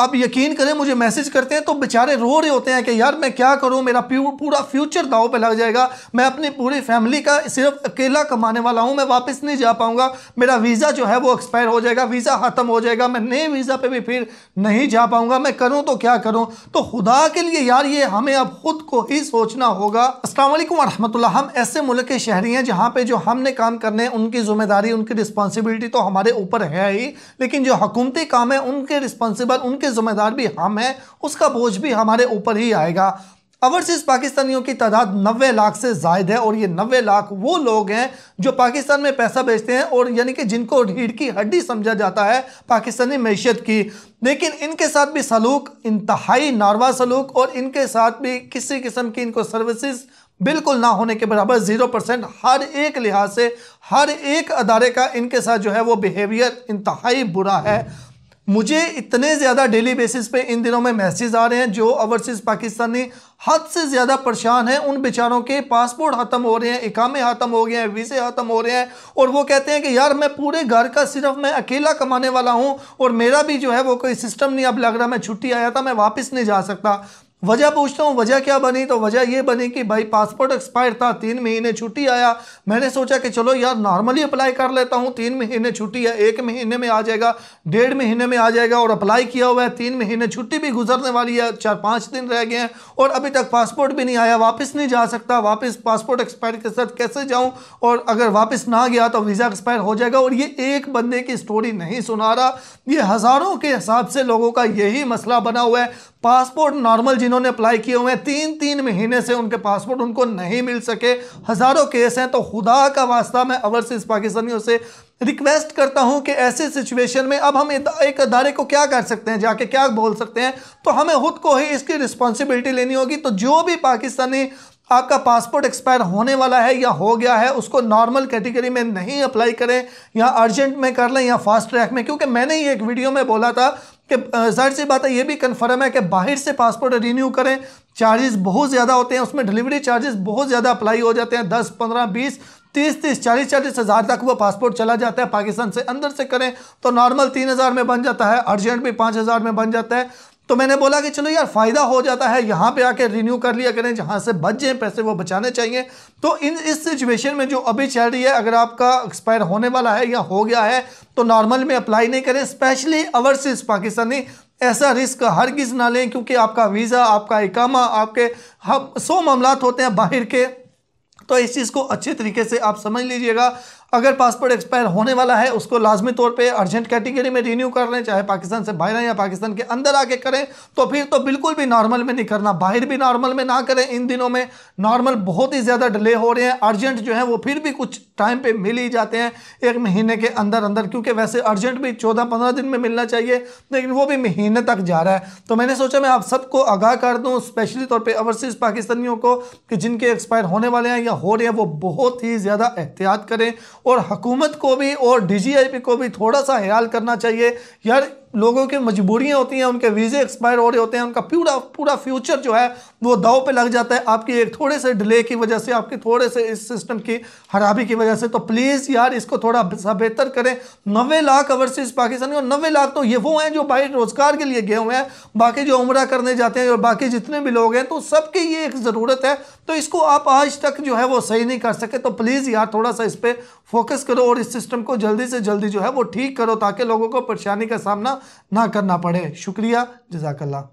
अब यकीन करें मुझे मैसेज करते हैं तो बेचारे रो रहे होते हैं कि यार मैं क्या करूं मेरा पूरा फ्यूचर दाव पे लग जाएगा मैं अपनी पूरी फैमिली का सिर्फ अकेला कमाने वाला हूं मैं वापस नहीं जा पाऊंगा मेरा वीज़ा जो है वो एक्सपायर हो जाएगा वीज़ा ख़त्म हो जाएगा मैं नए वीज़ा पे भी फिर नहीं जा पाऊँगा मैं करूँ तो क्या करूँ तो खुदा के लिए यार ये हमें अब खुद को ही सोचना होगा असलम वरहमल हम ऐसे मुल्क के शहरी हैं जहाँ पर जो हमने काम करने उनकी ज़िम्मेदारी उनकी रिस्पॉन्सिबिलिटी तो हमारे ऊपर है ही लेकिन जो हकूमती काम है उनके रिस्पॉन्सिबल उनके के जिम्मेदार भी हम हैं उसका बोझ भी हमारे ऊपर ही आएगा ओवरसीज पाकिस्तानियों की तादाद नब्बे लाख से जायद है और ये नब्बे लाख वो लोग हैं जो पाकिस्तान में पैसा बेचते हैं और यानी कि जिनको रीढ़ की हड्डी समझा जाता है पाकिस्तानी मीशत की लेकिन इनके साथ भी सलूक इंतहाई नारवा सलूक और इनके साथ भी किसी किस्म की इनको सर्विसेज बिल्कुल ना होने के बराबर ज़ीरो परसेंट हर एक लिहाज से हर एक अदारे का इनके साथ जो है वो बिहेवियर इंतहाई बुरा है मुझे इतने ज़्यादा डेली बेसिस पे इन दिनों में मैसेज आ रहे हैं जो ओवरसीज़ पाकिस्तानी हद से ज़्यादा परेशान हैं उन बेचारों के पासपोर्ट ख़त्म हो रहे हैं इकामे ख़त्म हो गए हैं वीज़े ख़त्म हो रहे हैं और वो कहते हैं कि यार मैं पूरे घर का सिर्फ मैं अकेला कमाने वाला हूँ और मेरा भी जो है वो कोई सिस्टम नहीं अब लग रहा मैं छुट्टी आया था मैं वापस नहीं जा सकता वजह पूछता हूँ वजह क्या बनी तो वजह ये बनी कि भाई पासपोर्ट एक्सपायर था तीन महीने छुट्टी आया मैंने सोचा कि चलो यार नॉर्मली अप्लाई कर लेता हूँ तीन महीने छुट्टी है एक महीने में आ जाएगा डेढ़ महीने में आ जाएगा और अप्लाई किया हुआ है तीन महीने छुट्टी भी गुजरने वाली है चार पाँच दिन रह गए हैं और अभी तक पासपोर्ट भी नहीं आया वापस नहीं जा सकता वापस पासपोर्ट एक्सपायर के साथ कैसे जाऊँ और अगर वापस ना गया तो वीज़ा एक्सपायर हो जाएगा और ये एक बंदे की स्टोरी नहीं सुना रहा ये हज़ारों के हिसाब से लोगों का यही मसला बना हुआ है पासपोर्ट नॉर्मल जिन्होंने अप्लाई किए हुए हैं तीन तीन महीने से उनके पासपोर्ट उनको नहीं मिल सके हज़ारों केस हैं तो खुदा का वास्ता मैं अवरसीज पाकिस्तानियों से रिक्वेस्ट करता हूं कि ऐसे सिचुएशन में अब हम एक अदारे को क्या कर सकते हैं जाके क्या बोल सकते हैं तो हमें खुद को ही इसकी रिस्पॉन्सिबिलिटी लेनी होगी तो जो भी पाकिस्तानी आपका पासपोर्ट एक्सपायर होने वाला है या हो गया है उसको नॉर्मल कैटेगरी में नहीं अप्लाई करें या अर्जेंट में कर लें या फास्ट ट्रैक में क्योंकि मैंने ही एक वीडियो में बोला था कि जाहिर सी बात है ये भी कन्फर्म है कि बाहर से पासपोर्ट रीन्यू करें चार्जेस बहुत ज़्यादा होते हैं उसमें डिलीवरी चार्जेस बहुत ज़्यादा अप्लाई हो जाते हैं दस पंद्रह बीस तीस तीस चालीस चालीस हज़ार तक वो पासपोर्ट चला जाता है पाकिस्तान से अंदर से करें तो नॉर्मल तीन हज़ार में बन जाता है अर्जेंट भी पाँच हज़ार में बन जाता है तो मैंने बोला कि चलो यार फ़ायदा हो जाता है यहाँ पे आके रिन्यू कर लिया करें जहाँ से बच जाएँ पैसे वो बचाने चाहिए तो इन इस सिचुएशन में जो अभी चल रही है अगर आपका एक्सपायर होने वाला है या हो गया है तो नॉर्मल में अप्लाई नहीं करें स्पेशली ओवरसीज़ पाकिस्तानी ऐसा रिस्क हर किस ना लें क्योंकि आपका वीज़ा आपका इकामा आपके हम सौ मामला होते हैं बाहर के तो इस चीज़ को अच्छे तरीके से आप समझ लीजिएगा अगर पासपोर्ट एक्सपायर होने वाला है उसको लाजमी तौर पर अर्जेंट कैटेगरी में रिन्यू कर लें चाहे पाकिस्तान से बाहर या पाकिस्तान के अंदर आके करें तो फिर तो बिल्कुल भी नॉर्मल में नहीं करना बाहर भी नॉर्मल में ना करें इन दिनों में नॉर्मल बहुत ही ज़्यादा डिले हो रहे हैं अर्जेंट जो है वो फिर भी कुछ टाइम पर मिल ही जाते हैं एक महीने के अंदर अंदर क्योंकि वैसे अर्जेंट भी चौदह पंद्रह दिन में मिलना चाहिए लेकिन वो भी महीने तक जा रहा है तो मैंने सोचा मैं आप सबको आगाह कर दूँ स्पेशली तौर पर ओवरसीज़ पाकिस्तानियों को कि जिनके एक्सपायर होने वाले हैं या हो रहे हैं वो बहुत ही ज़्यादा एहतियात करें और हुकूमत को भी और डी को भी थोड़ा सा ख्याल करना चाहिए यार लोगों की मजबूरियाँ होती हैं उनके वीज़े एक्सपायर हो रहे होते हैं उनका पूरा पूरा फ्यूचर जो है वो दाव पे लग जाता है आपकी एक थोड़े से डिले की वजह से आपके थोड़े से इस सिस्टम की खराबी की वजह से तो प्लीज़ यार इसको थोड़ा सा बेहतर करें नबे लाख अवर्सिस पाकिस्तानी और नबे लाख तो ये वो हैं जो बाई रोज़गार के लिए गए हुए हैं बाकी जो उम्र करने जाते हैं और बाकी जितने भी लोग हैं तो सबकी ये एक ज़रूरत है तो इसको आप आज तक जो है वो सही नहीं कर सके तो प्लीज़ यार थोड़ा सा इस पर फोकस करो और इस सिस्टम को जल्दी से जल्दी जो है वो ठीक करो ताकि लोगों को परेशानी का सामना ना करना पड़े शुक्रिया जजाकल्ला